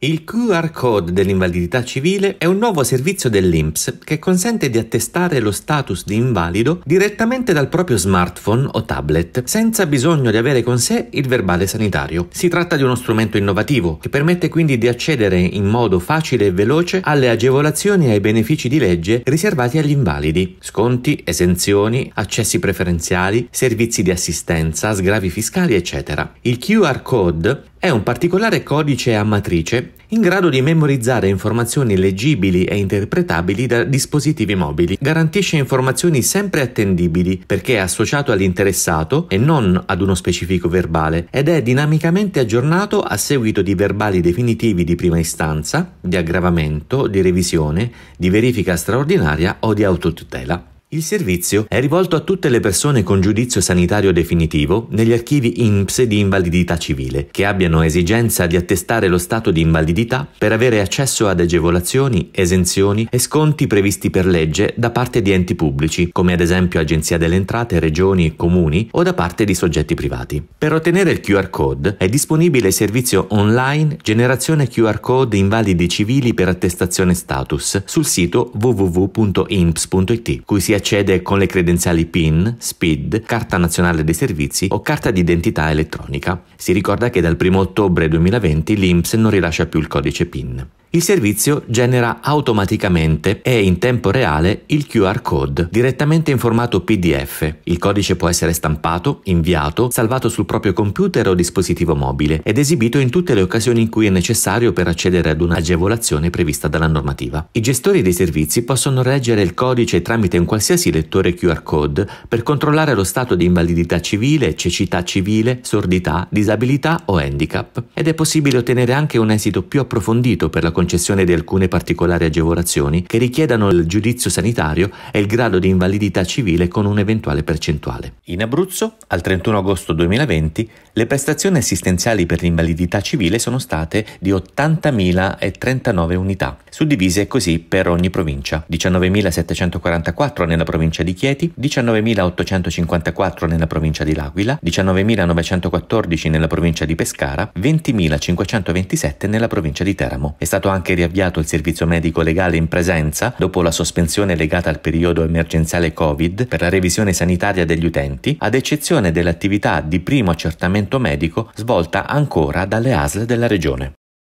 Il QR code dell'invalidità civile è un nuovo servizio dell'INPS che consente di attestare lo status di invalido direttamente dal proprio smartphone o tablet, senza bisogno di avere con sé il verbale sanitario. Si tratta di uno strumento innovativo che permette quindi di accedere in modo facile e veloce alle agevolazioni e ai benefici di legge riservati agli invalidi, sconti, esenzioni, accessi preferenziali, servizi di assistenza, sgravi fiscali, eccetera. Il QR code è un particolare codice a matrice in grado di memorizzare informazioni leggibili e interpretabili da dispositivi mobili. Garantisce informazioni sempre attendibili perché è associato all'interessato e non ad uno specifico verbale ed è dinamicamente aggiornato a seguito di verbali definitivi di prima istanza, di aggravamento, di revisione, di verifica straordinaria o di autotutela. Il servizio è rivolto a tutte le persone con giudizio sanitario definitivo negli archivi INPS di invalidità civile, che abbiano esigenza di attestare lo stato di invalidità per avere accesso ad agevolazioni, esenzioni e sconti previsti per legge da parte di enti pubblici, come ad esempio Agenzia delle Entrate, Regioni e Comuni, o da parte di soggetti privati. Per ottenere il QR code è disponibile il servizio online Generazione QR Code Invalidi Civili per attestazione status sul sito www.inps.it, cui si è accede con le credenziali PIN, SPID, Carta Nazionale dei Servizi o Carta d'Identità Elettronica. Si ricorda che dal 1 ottobre 2020 l'INPS non rilascia più il codice PIN. Il servizio genera automaticamente e in tempo reale il QR code direttamente in formato PDF. Il codice può essere stampato, inviato, salvato sul proprio computer o dispositivo mobile ed esibito in tutte le occasioni in cui è necessario per accedere ad un'agevolazione prevista dalla normativa. I gestori dei servizi possono reggere il codice tramite un qualsiasi lettore QR code per controllare lo stato di invalidità civile, cecità civile, sordità, disabilità o handicap ed è possibile ottenere anche un esito più approfondito per la concessione di alcune particolari agevolazioni che richiedano il giudizio sanitario e il grado di invalidità civile con un'eventuale percentuale. In Abruzzo, al 31 agosto 2020, le prestazioni assistenziali per l'invalidità civile sono state di 80.039 unità, suddivise così per ogni provincia: 19.744 nella provincia di Chieti, 19.854 nella provincia di L'Aquila, 19.914 nella provincia di Pescara, 20.527 nella provincia di Teramo. È stato stato anche riavviato il servizio medico legale in presenza dopo la sospensione legata al periodo emergenziale Covid per la revisione sanitaria degli utenti, ad eccezione dell'attività di primo accertamento medico svolta ancora dalle ASL della Regione.